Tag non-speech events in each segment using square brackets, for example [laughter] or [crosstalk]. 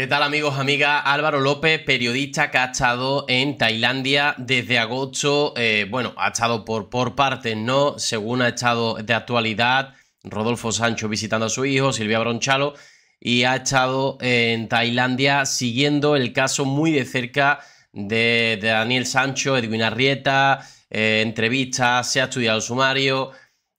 ¿Qué tal amigos, amiga Álvaro López, periodista que ha estado en Tailandia desde agosto. Eh, bueno, ha estado por, por partes, ¿no? Según ha estado de actualidad, Rodolfo Sancho visitando a su hijo, Silvia Bronchalo, y ha estado en Tailandia siguiendo el caso muy de cerca de, Daniel Sancho, Edwin Arrieta, eh, entrevistas, se ha estudiado el sumario.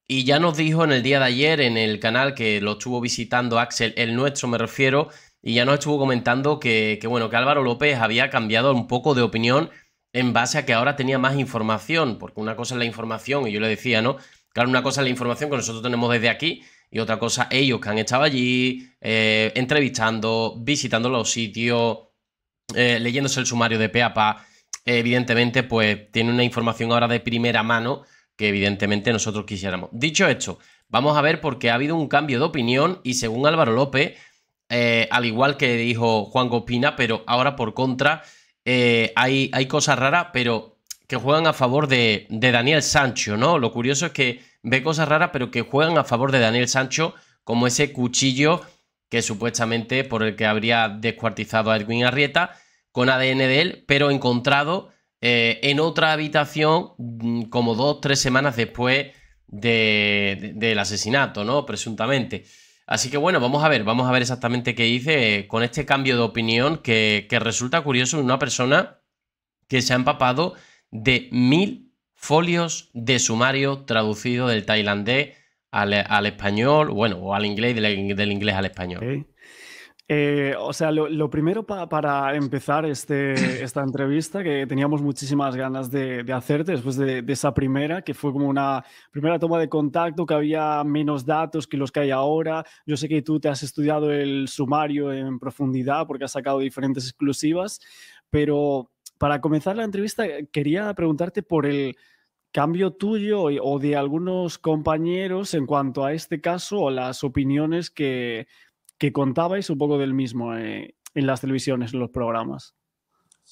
Y ya nos dijo en el día de ayer en el canal que lo estuvo visitando Axel, el nuestro me refiero, y ya nos estuvo comentando que, bueno, que Álvaro López había cambiado un poco de opinión en base a que ahora tenía más información, porque una cosa es la información, y yo le decía, ¿no? Claro, una cosa es la información que nosotros tenemos desde aquí, y otra cosa ellos que han estado allí, eh, entrevistando, visitando los sitios, eh, leyéndose el sumario de Peapa, evidentemente, pues tiene una información ahora de primera mano que evidentemente nosotros quisiéramos. Dicho esto, vamos a ver porque ha habido un cambio de opinión y según Álvaro López, eh, al igual que dijo Juan Gopina, pero ahora por contra eh, hay, hay, cosas raras, pero que juegan a favor de, Daniel Sancho, ¿no? Lo curioso es que ve cosas raras, pero que juegan a favor de Daniel Sancho, como ese cuchillo que supuestamente por el que habría descuartizado a Edwin Arrieta, con ADN de él, pero encontrado eh, en otra habitación mm, como dos, tres semanas después del asesinato, ¿no? Presuntamente. Así que bueno, vamos a ver, vamos a ver exactamente qué dice eh, con este cambio de opinión que, resulta curioso en una persona que se ha empapado de mil folios de sumario traducido del tailandés al, español, bueno, o al inglés, del, del inglés al español. Eh, o sea, lo, primero para empezar este, esta entrevista, que teníamos muchísimas ganas de, hacerte después de, de, esa primera, que fue como una primera toma de contacto, que había menos datos que los que hay ahora. Yo sé que tú te has estudiado el sumario en profundidad porque has sacado diferentes exclusivas, pero para comenzar la entrevista eh, quería preguntarte por el cambio tuyo o de algunos compañeros en cuanto a este caso o las opiniones que que contabais un poco del mismo eh, en las televisiones, en los programas.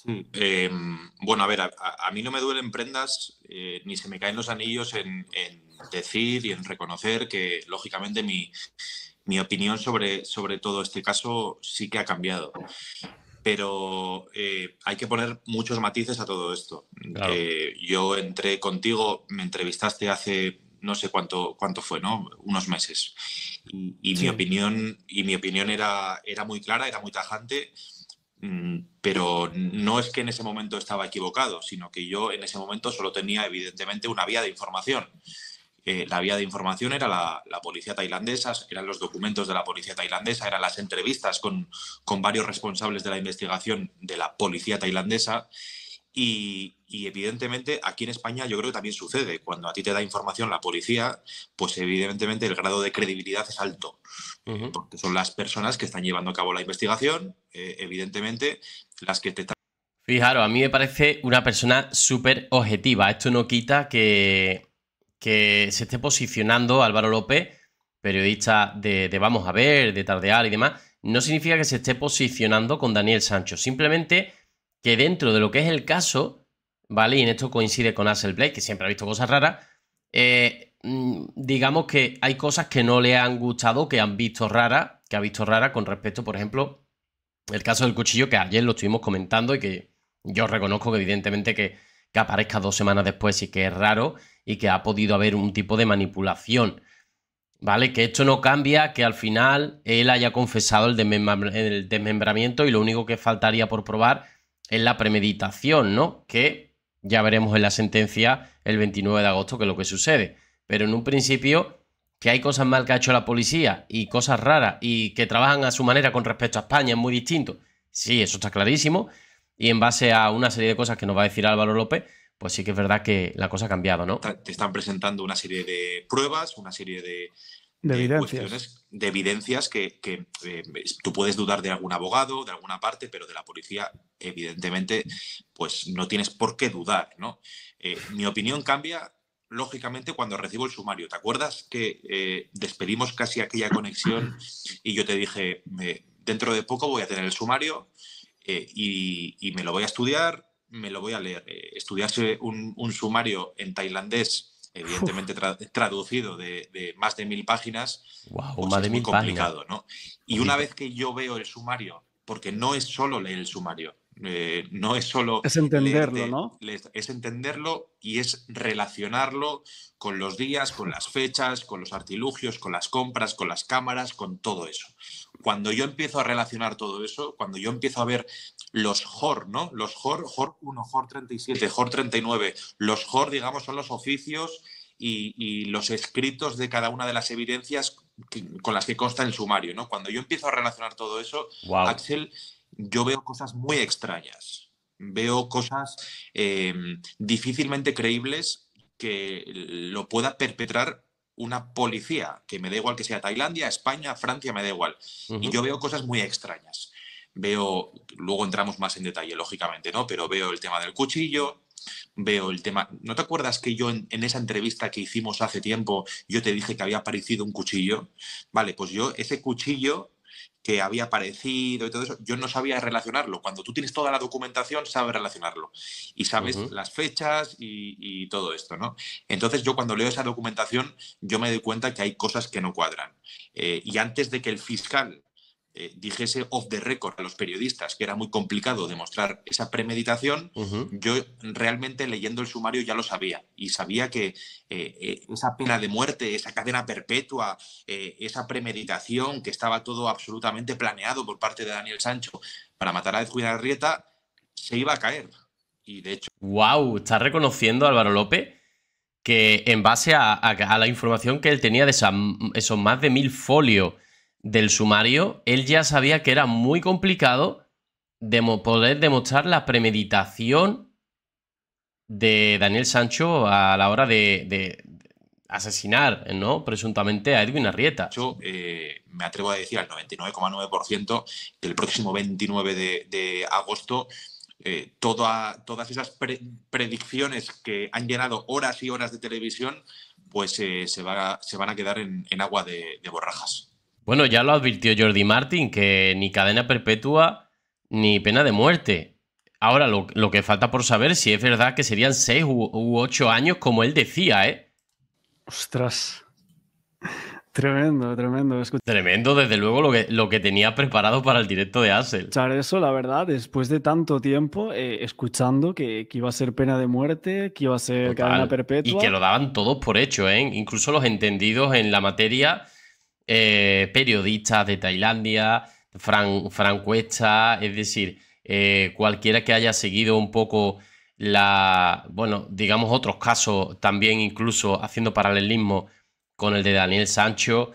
Em, bueno, a ver, a, mí no me duelen prendas eh, ni se me caen los anillos en, decir y en reconocer que, lógicamente, mi, opinión sobre, sobre todo este caso sí que ha cambiado. Pero eh, hay que poner muchos matices a todo esto. yo entré contigo, me entrevistaste hace no sé cuánto, cuánto fue, ¿no? Unos meses. Y, mi opinión, y mi opinión era, era muy clara, era muy tajante, mm, pero no es que en ese momento estaba equivocado, sino que yo en ese momento solo tenía evidentemente una vía de información. Eh, la vía de información era la, policía tailandesa, eran los documentos de la policía tailandesa, eran las entrevistas con, con varios responsables de la investigación de la policía tailandesa y, evidentemente aquí en España yo creo que también sucede. Cuando a ti te da información la policía, pues evidentemente el grado de credibilidad es alto, porque son las personas que están llevando a cabo la investigación, eh, evidentemente las que te están... Fijaros, a mí me parece una persona súper objetiva. Esto no quita que, que se esté posicionando Álvaro López, periodista de, de Vamos a ver, de Tardear y demás. No significa que se esté posicionando con Daniel Sancho. Simplemente que dentro de lo que es el caso, ¿vale? Y en esto coincide con Blake que siempre ha visto cosas raras, eh, mm, digamos que hay cosas que no le han gustado, que han visto raras, que ha visto rara con respecto, por ejemplo, el caso del cuchillo que ayer lo estuvimos comentando y que yo reconozco que evidentemente que, aparezca dos semanas después y que es raro y que ha podido haber un tipo de manipulación. ¿Vale? Que esto no cambia, que al final él haya confesado el desmembramiento y lo único que faltaría por probar en la premeditación, ¿no? Que ya veremos en la sentencia el 29 de agosto que es lo que sucede. Pero en un principio, que hay cosas mal que ha hecho la policía y cosas raras y que trabajan a su manera con respecto a España, es muy distinto. Sí, eso está clarísimo. Y en base a una serie de cosas que nos va a decir Álvaro López, pues sí que es verdad que la cosa ha cambiado, ¿no? Te están presentando una serie de pruebas, una serie de de eh, evidencias. de evidencias que, eh, tú puedes dudar de algún abogado, de alguna parte, pero de la policía, evidentemente, pues no tienes por qué dudar, ¿no? Eh, mi opinión cambia, lógicamente, cuando recibo el sumario. ¿Te acuerdas que despedimos casi aquella conexión y yo te dije, dentro de poco voy a tener el sumario y, me lo voy a estudiar, me lo voy a leer. estudiarse un, un sumario en tailandés evidentemente traducido de, más de mil páginas, pues más es de muy complicado, Y una vez que yo veo el sumario, porque no es solo leer el sumario, eh, no es solo... Es entenderlo, ¿no? es entenderlo y es relacionarlo con los días, con las fechas, con los artilugios, con las compras, con las cámaras, con todo eso. Cuando yo empiezo a relacionar todo eso, cuando yo empiezo a ver los HOR, ¿no? Los HOR, HOR 1, HOR 37, HOR 39, los HOR, digamos, son los oficios y, los escritos de cada una de las evidencias con las que consta el sumario, ¿no? Cuando yo empiezo a relacionar todo eso, Axel yo veo cosas muy extrañas, veo cosas eh, difícilmente creíbles que lo pueda perpetrar una policía, que me da igual que sea Tailandia, España, Francia, me da igual. Y yo veo cosas muy extrañas. Veo, luego entramos más en detalle, lógicamente, ¿no? Pero veo el tema del cuchillo, veo el tema. ¿No te acuerdas que yo en, en, esa entrevista que hicimos hace tiempo, yo te dije que había aparecido un cuchillo? Vale, pues yo ese cuchillo que había aparecido y todo eso, yo no sabía relacionarlo. Cuando tú tienes toda la documentación, sabes relacionarlo y sabes las fechas y, todo esto, ¿no? Entonces yo cuando leo esa documentación, yo me doy cuenta que hay cosas que no cuadran. Eh, y antes de que el fiscal eh, dijese off the record a los periodistas que era muy complicado demostrar esa premeditación, yo realmente leyendo el sumario ya lo sabía y sabía que eh, eh, esa pena de muerte, esa cadena perpetua, esa premeditación, que estaba todo absolutamente planeado por parte de Daniel Sancho para matar a Edwin Arrieta, se iba a caer. Y de hecho... ¡Wow! está reconociendo, Álvaro López? que en base a, la información que él tenía de esos más de mil folios del sumario, él ya sabía que era muy complicado poder demostrar la premeditación de Daniel Sancho a la hora de, asesinar, ¿no? Presuntamente a Edwin Arrieta. Yo eh, me atrevo a decir al 99,9% que el próximo 29 de, agosto eh, todas esas predicciones que han llenado horas y horas de televisión, pues eh, se, se, van a quedar en, agua de borrajas. Bueno, ya lo advirtió Jordi Martin, que ni cadena perpetua ni pena de muerte. Ahora, lo, que falta por saber si es verdad que serían seis u, ocho años, como él decía, ¿eh? Ostras. Tremendo, tremendo. Tremendo, desde luego, lo que, lo que tenía preparado para el directo de Axel. Escuchar eso, la verdad, después de tanto tiempo eh, escuchando que, iba a ser pena de muerte, que iba a ser cadena perpetua. Y que lo daban todos por hecho, ¿eh? Incluso los entendidos en la materia eh, periodistas de Tailandia, Fran, es decir, eh, cualquiera que haya seguido un poco la, bueno, digamos otros casos también incluso haciendo paralelismo con el de Daniel Sancho.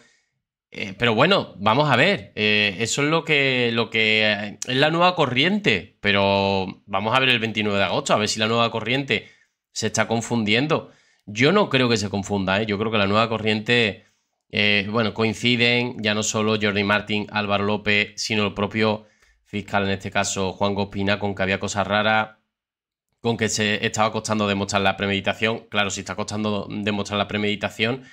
Eh, pero bueno, vamos a ver, eso es lo que, lo que es la nueva corriente, pero vamos a ver el 29 de agosto, a ver si la nueva corriente se está confundiendo. Yo no creo que se confunda, yo creo que la nueva corriente eh, bueno, coinciden ya no solo Jordi Martín, Álvaro López, sino el propio fiscal, en este caso Juan Gospina, con que había cosas raras, con que se estaba costando demostrar la premeditación. Claro, si está costando demostrar la premeditación,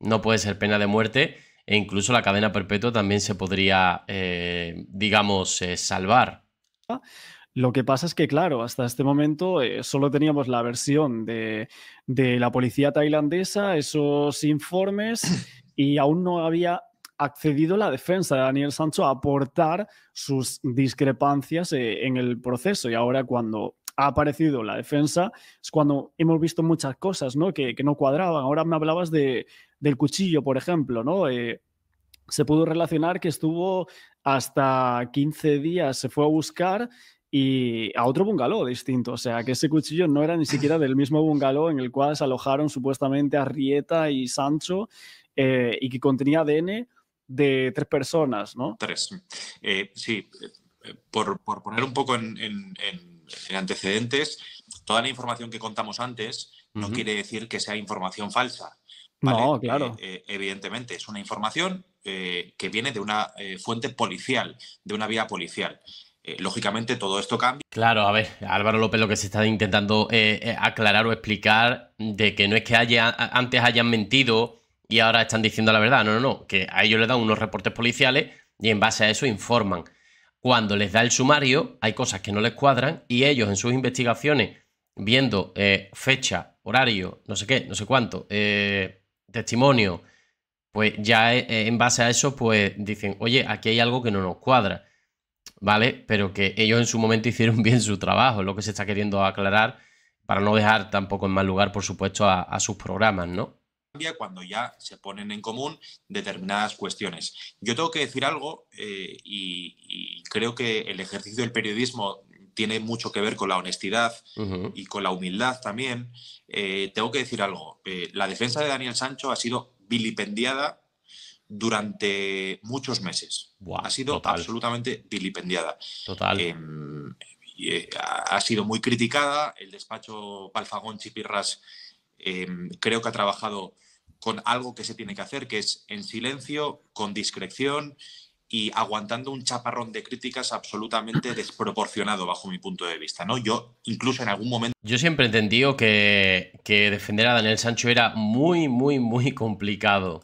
no puede ser pena de muerte e incluso la cadena perpetua también se podría, eh, digamos, eh, salvar. Lo que pasa es que, claro, hasta este momento solo teníamos la versión de la policía tailandesa, esos informes [laughs] y aún no había accedido la defensa de Daniel Sancho a aportar sus discrepancias eh, en el proceso. Y ahora cuando ha aparecido la defensa es cuando hemos visto muchas cosas ¿no? Que, no cuadraban. Ahora me hablabas del cuchillo, por ejemplo, ¿no? Eh, se pudo relacionar que estuvo hasta 15 días, se fue a buscar y a otro bungalow distinto. O sea, que ese cuchillo no era ni siquiera del mismo bungalow en el cual se alojaron supuestamente a Rieta y Sancho eh, y que contenía ADN de tres personas, ¿no? Tres. Eh, sí, eh, por, por, poner un poco en, antecedentes, toda la información que contamos antes no quiere decir que sea información falsa. No, claro. evidentemente, es una información que viene de una fuente policial, de una vía policial. Eh, lógicamente todo esto cambia. Claro, a ver, Álvaro López lo que se está intentando eh, eh, aclarar o explicar de que no es que haya, antes hayan mentido y ahora están diciendo la verdad, no, no, no, que a ellos les dan unos reportes policiales y en base a eso informan. Cuando les da el sumario hay cosas que no les cuadran y ellos en sus investigaciones, viendo fecha, horario, no sé qué, no sé cuánto, testimonio, pues ya en base a eso pues dicen, oye, aquí hay algo que no nos cuadra. ¿vale? Pero que ellos en su momento [laughs] hicieron bien su trabajo, lo que se está queriendo aclarar para no dejar tampoco en mal lugar, por supuesto, a, sus programas, ¿no? cuando ya se ponen en común determinadas cuestiones. Yo tengo que decir algo eh, y, creo que el ejercicio del periodismo tiene mucho que ver con la honestidad y con la humildad también. Eh, tengo que decir algo. Eh, la defensa de Daniel Sancho ha sido vilipendiada durante muchos meses. ha sido absolutamente vilipendiada. Total. Em, eh, ha sido muy criticada. El despacho Palfagón Chipirras em, creo que ha trabajado con algo que se tiene que hacer, que es en silencio, con discreción y aguantando un chaparrón de críticas absolutamente [clears throat] desproporcionado bajo mi punto de vista, ¿no? Yo incluso en algún momento... Yo siempre he entendido que defender a Daniel Sancho era muy, muy, muy complicado.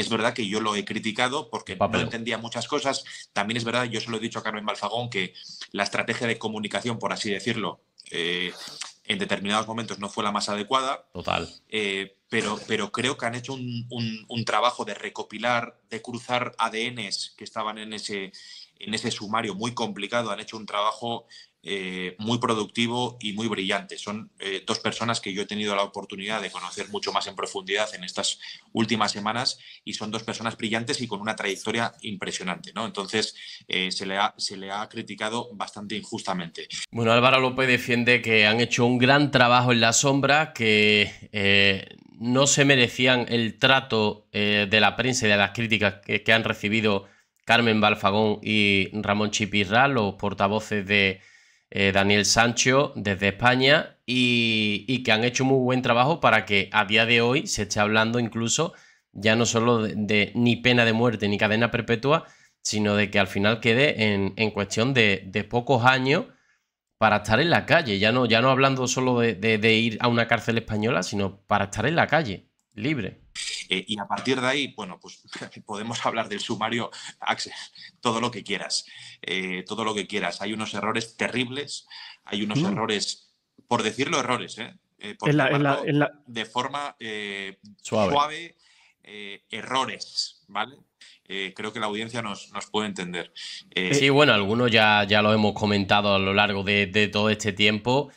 Es verdad que yo lo he criticado porque no entendía muchas cosas. También es verdad, yo se lo he dicho a Carmen Balfagón, que la estrategia de comunicación, por así decirlo, eh, en determinados momentos no fue la más adecuada. Total. Eh, pero, pero creo que han hecho un, trabajo de recopilar, de cruzar ADNs que estaban en ese, en ese sumario muy complicado. Han hecho un trabajo eh, muy productivo y muy brillante. Son eh, dos personas que yo he tenido la oportunidad de conocer mucho más en profundidad en estas últimas semanas y son dos personas brillantes y con una trayectoria impresionante. ¿no? Entonces, eh, se, le ha, se le ha criticado bastante injustamente. Bueno, Álvaro López defiende que han hecho un gran trabajo en la sombra, que no se merecían el trato de la prensa y de las críticas que, han recibido Carmen Balfagón y Ramón Chipirral los portavoces de eh, Daniel Sancho desde España y, que han hecho muy buen trabajo para que a día de hoy se esté hablando incluso ya no solo de, ni pena de muerte ni cadena perpetua, sino de que al final quede en, cuestión de, pocos años para estar en la calle, ya no, ya no hablando solo de ir a una cárcel española, sino para estar en la calle, libre. Eh, y a partir de ahí, bueno, pues [laughs] podemos hablar del sumario, Axel, todo lo que quieras, eh, todo lo que quieras. Hay unos errores terribles, hay unos mm. errores, por decirlo errores, ¿eh? eh de forma suave, errores, ¿vale? creo que la audiencia nos, puede entender. sí, bueno, algunos ya, ya lo hemos comentado a lo largo de, de todo este tiempo.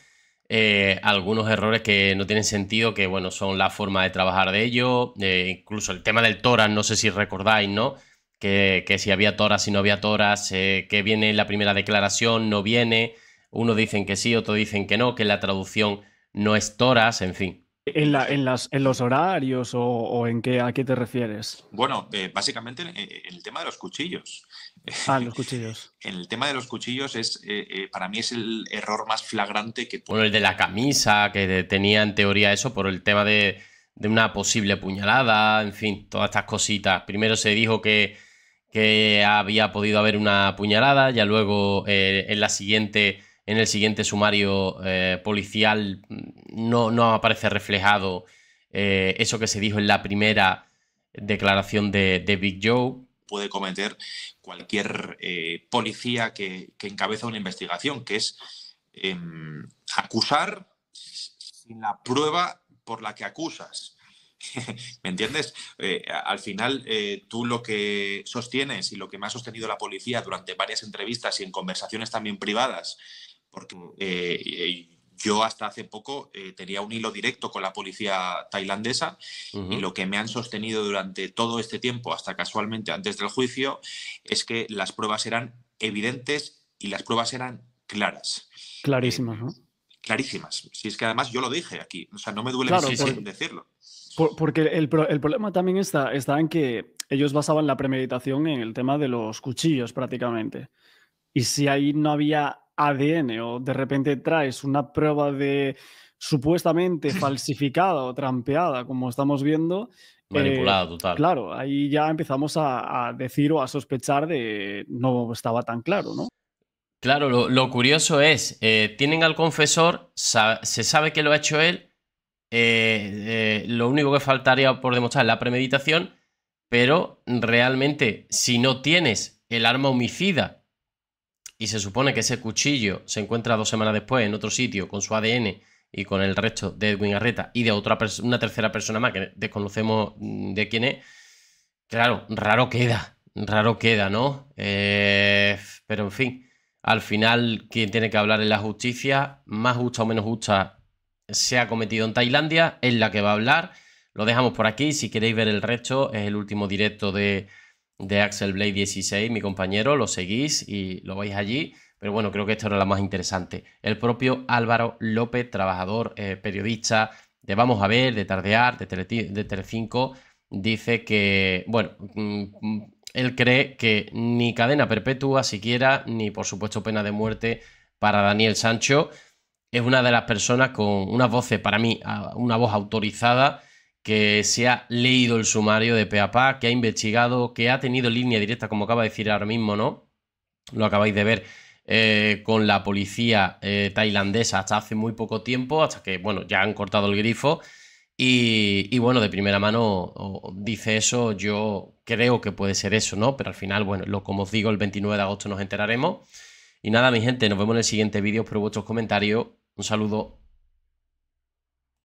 Eh, algunos errores que no tienen sentido, que bueno, son la forma de trabajar de ello, eh, incluso el tema del Toras, no sé si recordáis, ¿no? Que, si había Toras, si no había Toras, que viene la primera declaración, no viene, unos dicen que sí, otro dicen que no, que la traducción no es Toras, en fin. En, las, en, los horarios o, en qué, a qué te refieres? Bueno, eh, básicamente en, el tema de los cuchillos. Ah, los cuchillos. [laughs] en el tema de los cuchillos es, eh, eh, para mí es el error más flagrante que... Bueno, el de la camisa, que tenía en teoría eso por el tema de, una posible puñalada, en fin, todas estas cositas. Primero se dijo que, que había podido haber una puñalada, ya luego en la siguiente en el siguiente sumario eh, policial mm, no, aparece reflejado eh, eso que se dijo en la primera declaración de, Big Joe. Puede cometer cualquier eh, policía que, encabeza una investigación, que es em, acusar sin la prueba por la que acusas. [laughs] ¿Me entiendes? al final, tú lo que sostienes y lo que me ha sostenido la policía durante varias entrevistas y en conversaciones también privadas porque eh, yo hasta hace poco eh, tenía un hilo directo con la policía tailandesa y lo que me han sostenido durante todo este tiempo, hasta casualmente antes del juicio, es que las pruebas eran evidentes y las pruebas eran claras. Clarísimas, ¿no? Eh, clarísimas. Si es que además yo lo dije aquí, o sea, no me duele decirlo. porque el, problema también está, está en que ellos basaban la premeditación en el tema de los cuchillos prácticamente. Y si ahí no había ADN o de repente traes una prueba de supuestamente [laughs] falsificada o trampeada, como estamos viendo. Eh, Manipulada, total. Claro, ahí ya empezamos a, decir o a sospechar de no estaba tan claro, ¿no? Claro, lo, curioso es, eh, tienen al confesor, se sabe que lo ha hecho él, eh, lo único que faltaría por demostrar es la premeditación, pero realmente si no tienes el arma homicida y se supone que ese cuchillo se encuentra dos semanas después en otro sitio con su ADN y con el resto de Edwin Arreta y de otra una tercera persona más que desconocemos mm, de quién es, claro, raro queda, raro queda, ¿no? Eh, pero en fin, al final quien tiene que hablar es la justicia, más justa o menos justa se ha cometido en Tailandia, es la que va a hablar. Lo dejamos por aquí, si queréis ver el resto, es el último directo de de Axel Blade 16, mi compañero, lo seguís y lo veis allí. Pero bueno, creo que esto era la más interesante. El propio Álvaro López, trabajador, eh, periodista de Vamos a ver, de Tardear, de, Tele, de Telecinco, dice que, bueno, mm, él cree que ni cadena perpetua siquiera, ni por supuesto pena de muerte para Daniel Sancho. Es una de las personas con una voz, para mí, una voz autorizada que se ha leído el sumario de Peapa, que ha investigado, que ha tenido línea directa, como acaba de decir ahora mismo, ¿no? Lo acabáis de ver eh, con la policía eh, tailandesa hasta hace muy poco tiempo, hasta que, bueno, ya han cortado el grifo. Y, bueno, de primera mano dice eso, yo creo que puede ser eso, ¿no? Pero al final, bueno, lo, como os digo, el 29 de agosto nos enteraremos. Y nada, mi gente, nos vemos en el siguiente vídeo. Espero vuestros comentarios. Un saludo.